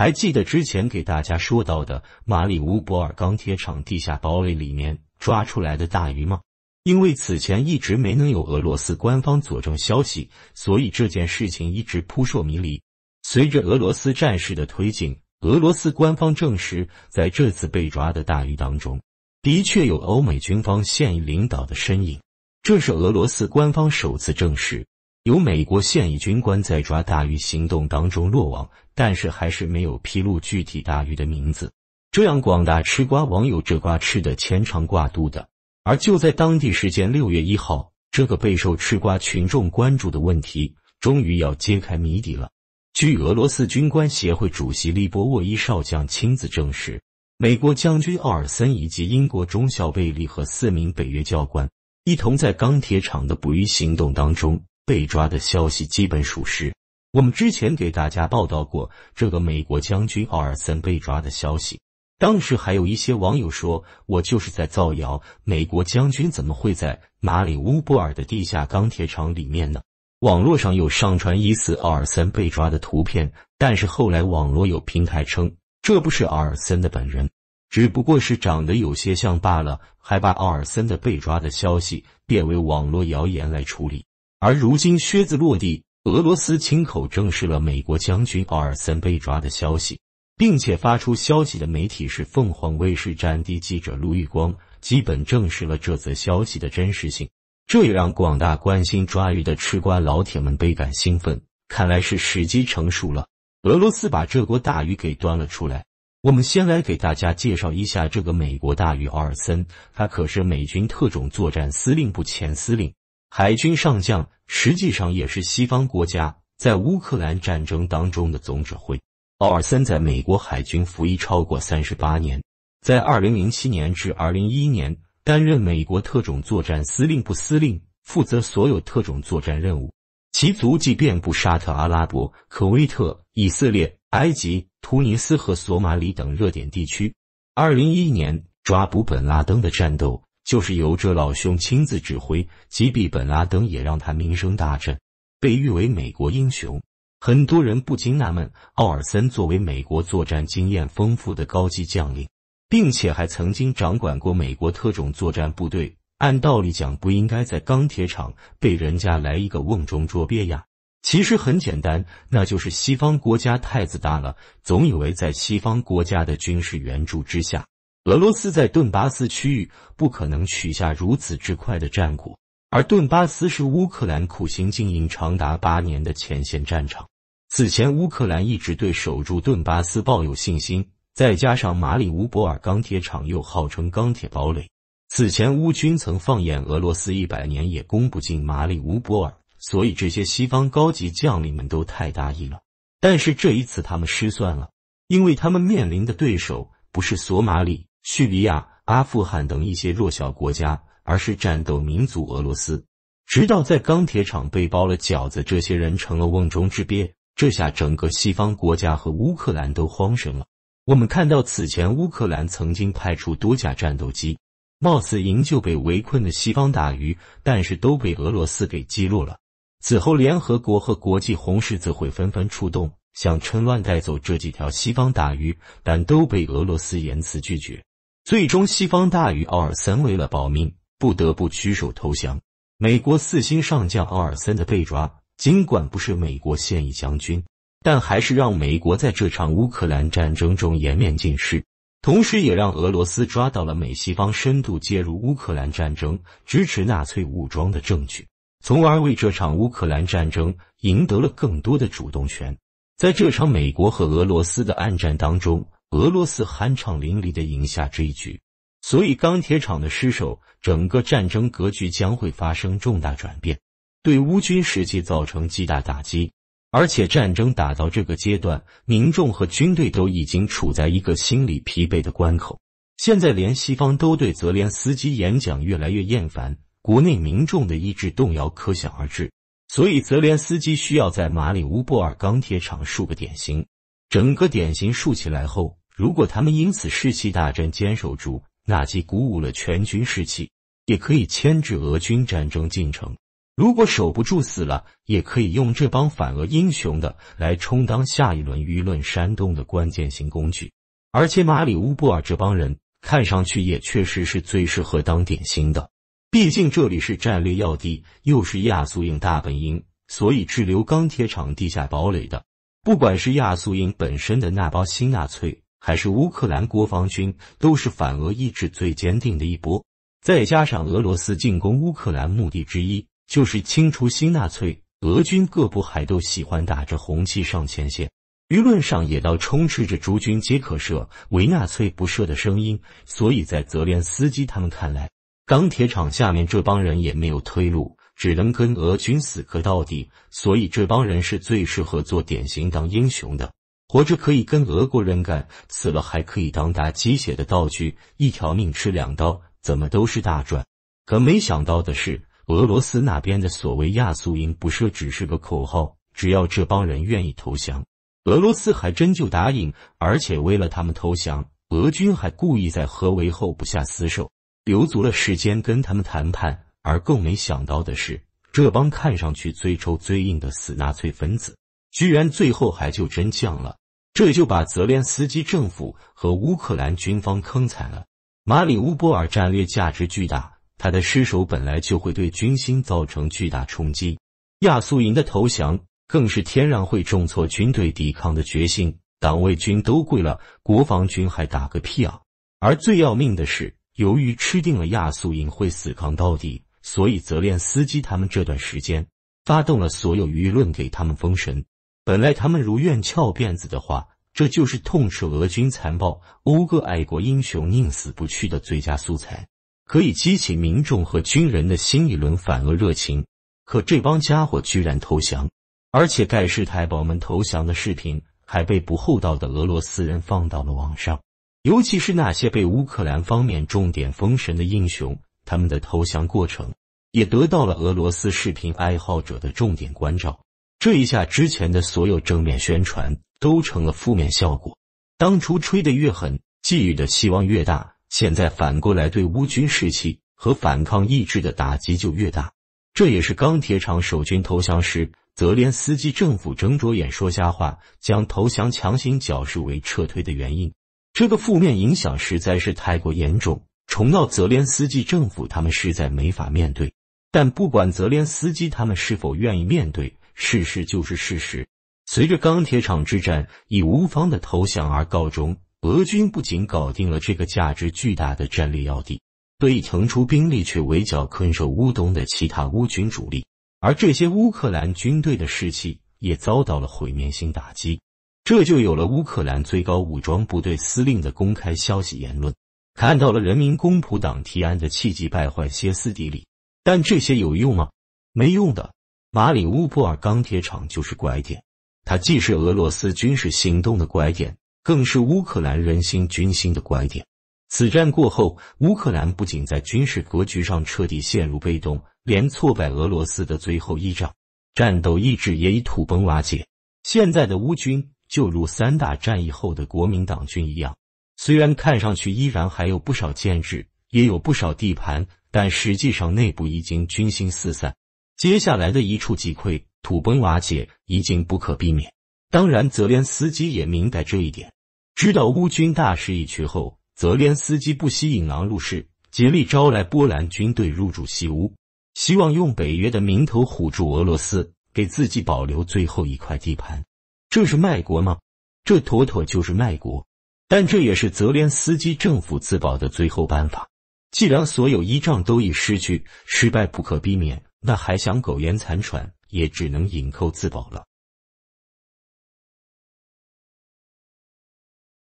还记得之前给大家说到的马里乌波尔钢铁厂地下堡垒里面抓出来的大鱼吗？因为此前一直没能有俄罗斯官方佐证消息，所以这件事情一直扑朔迷离。随着俄罗斯战事的推进，俄罗斯官方证实，在这次被抓的大鱼当中，的确有欧美军方现役领导的身影。这是俄罗斯官方首次证实。有美国现役军官在抓大鱼行动当中落网，但是还是没有披露具体大鱼的名字。这样广大吃瓜网友这瓜吃的牵肠挂肚的。而就在当地时间六月一号，这个备受吃瓜群众关注的问题终于要揭开谜底了。据俄罗斯军官协会主席利波沃伊少将亲自证实，美国将军奥尔森以及英国中校贝利和四名北约教官一同在钢铁厂的捕鱼行动当中。被抓的消息基本属实。我们之前给大家报道过这个美国将军奥尔森被抓的消息，当时还有一些网友说：“我就是在造谣，美国将军怎么会在马里乌波尔的地下钢铁厂里面呢？”网络上有上传疑似奥尔森被抓的图片，但是后来网络有平台称这不是奥尔森的本人，只不过是长得有些像罢了，还把奥尔森的被抓的消息变为网络谣言来处理。而如今靴子落地，俄罗斯亲口证实了美国将军奥尔森被抓的消息，并且发出消息的媒体是凤凰卫视战地记者陆玉光，基本证实了这则消息的真实性。这也让广大关心抓鱼的吃瓜老铁们倍感兴奋。看来是时机成熟了，俄罗斯把这锅大鱼给端了出来。我们先来给大家介绍一下这个美国大鱼奥尔森，他可是美军特种作战司令部前司令。海军上将实际上也是西方国家在乌克兰战争当中的总指挥。奥尔森在美国海军服役超过三十八年，在二零零七年至二零一一年担任美国特种作战司令部司令，负责所有特种作战任务，其足迹遍布沙特阿拉伯、科威特、以色列、埃及、突尼斯和索马里等热点地区。二零一一年抓捕本拉登的战斗。就是由这老兄亲自指挥击毙本·拉登，也让他名声大振，被誉为美国英雄。很多人不禁纳闷：奥尔森作为美国作战经验丰富的高级将领，并且还曾经掌管过美国特种作战部队，按道理讲不应该在钢铁厂被人家来一个瓮中捉鳖呀？其实很简单，那就是西方国家太自大了，总以为在西方国家的军事援助之下。俄罗斯在顿巴斯区域不可能取下如此之快的战果，而顿巴斯是乌克兰苦心经营长达八年的前线战场。此前，乌克兰一直对守住顿巴斯抱有信心，再加上马里乌波尔钢铁厂又号称钢铁堡垒。此前，乌军曾放眼俄罗斯一百年也攻不进马里乌波尔，所以这些西方高级将领们都太大意了。但是这一次他们失算了，因为他们面临的对手不是索马里。叙利亚、阿富汗等一些弱小国家，而是战斗民族俄罗斯。直到在钢铁厂被包了饺子，这些人成了瓮中之鳖。这下整个西方国家和乌克兰都慌神了。我们看到，此前乌克兰曾经派出多架战斗机，貌似营救被围困的西方大鱼，但是都被俄罗斯给击落了。此后，联合国和国际红十字会纷纷出动，想趁乱带走这几条西方大鱼，但都被俄罗斯严词拒绝。最终，西方大鱼奥尔森为了保命，不得不屈手投降。美国四星上将奥尔森的被抓，尽管不是美国现役将军，但还是让美国在这场乌克兰战争中颜面尽失，同时也让俄罗斯抓到了美西方深度介入乌克兰战争、支持纳粹武装的证据，从而为这场乌克兰战争赢得了更多的主动权。在这场美国和俄罗斯的暗战当中。俄罗斯酣畅淋漓的赢下这一局，所以钢铁厂的失守，整个战争格局将会发生重大转变，对乌军实际造成巨大打击。而且战争打到这个阶段，民众和军队都已经处在一个心理疲惫的关口。现在连西方都对泽连斯基演讲越来越厌烦，国内民众的意志动摇可想而知。所以泽连斯基需要在马里乌波尔钢铁厂竖个典型，整个典型竖起来后。如果他们因此士气大振，坚守住，那既鼓舞了全军士气，也可以牵制俄军战争进程。如果守不住，死了，也可以用这帮反俄英雄的来充当下一轮舆论煽动的关键性工具。而且马里乌波尔这帮人看上去也确实是最适合当点心的，毕竟这里是战略要地，又是亚速营大本营，所以滞留钢铁厂地下堡垒的，不管是亚速营本身的那帮新纳粹。还是乌克兰国防军都是反俄意志最坚定的一波，再加上俄罗斯进攻乌克兰目的之一就是清除新纳粹，俄军各部还都喜欢打着红旗上前线，舆论上也倒充斥着诸军皆可赦，唯纳粹不赦的声音，所以在泽连斯基他们看来，钢铁厂下面这帮人也没有退路，只能跟俄军死磕到底，所以这帮人是最适合做典型当英雄的。活着可以跟俄国人干，死了还可以当打鸡血的道具，一条命吃两刀，怎么都是大赚。可没想到的是，俄罗斯那边的所谓亚速营不设只是个口号，只要这帮人愿意投降，俄罗斯还真就答应，而且为了他们投降，俄军还故意在合围后不下死手，留足了时间跟他们谈判。而更没想到的是，这帮看上去最臭最硬的死纳粹分子，居然最后还就真降了。这就把泽连斯基政府和乌克兰军方坑惨了。马里乌波尔战略价值巨大，他的失守本来就会对军心造成巨大冲击。亚速营的投降更是天然会重挫军队抵抗的决心。党卫军都跪了，国防军还打个屁啊！而最要命的是，由于吃定了亚速营会死扛到底，所以泽连斯基他们这段时间发动了所有舆论给他们封神。本来他们如愿翘辫子的话，这就是痛斥俄军残暴、讴歌爱国英雄宁死不屈的最佳素材，可以激起民众和军人的新一轮反俄热情。可这帮家伙居然投降，而且盖世太保们投降的视频还被不厚道的俄罗斯人放到了网上。尤其是那些被乌克兰方面重点封神的英雄，他们的投降过程也得到了俄罗斯视频爱好者的重点关照。这一下，之前的所有正面宣传都成了负面效果。当初吹得越狠，寄予的希望越大，现在反过来对乌军士气和反抗意志的打击就越大。这也是钢铁厂守军投降时，泽连斯基政府睁着眼说瞎话，将投降强行矫饰为撤退的原因。这个负面影响实在是太过严重，重闹泽连斯基政府他们实在没法面对。但不管泽连斯基他们是否愿意面对。事实就是事实。随着钢铁厂之战以乌方的投降而告终，俄军不仅搞定了这个价值巨大的战略要地，对腾出兵力去围剿困守乌东的其他乌军主力，而这些乌克兰军队的士气也遭到了毁灭性打击。这就有了乌克兰最高武装部队司令的公开消息言论，看到了人民公仆党提案的气急败坏、歇斯底里。但这些有用吗？没用的。马里乌波尔钢铁厂就是拐点，它既是俄罗斯军事行动的拐点，更是乌克兰人心军心的拐点。此战过后，乌克兰不仅在军事格局上彻底陷入被动，连挫败俄罗斯的最后一仗，战斗意志也已土崩瓦解。现在的乌军就如三大战役后的国民党军一样，虽然看上去依然还有不少建制，也有不少地盘，但实际上内部已经军心四散。接下来的一触即溃、土崩瓦解已经不可避免。当然，泽连斯基也明白这一点。知道乌军大势已去后，泽连斯基不惜引狼入室，竭力招来波兰军队入驻西乌，希望用北约的名头唬住俄罗斯，给自己保留最后一块地盘。这是卖国吗？这妥妥就是卖国。但这也是泽连斯基政府自保的最后办法。既然所有依仗都已失去，失败不可避免。那还想苟延残喘，也只能隐扣自保了。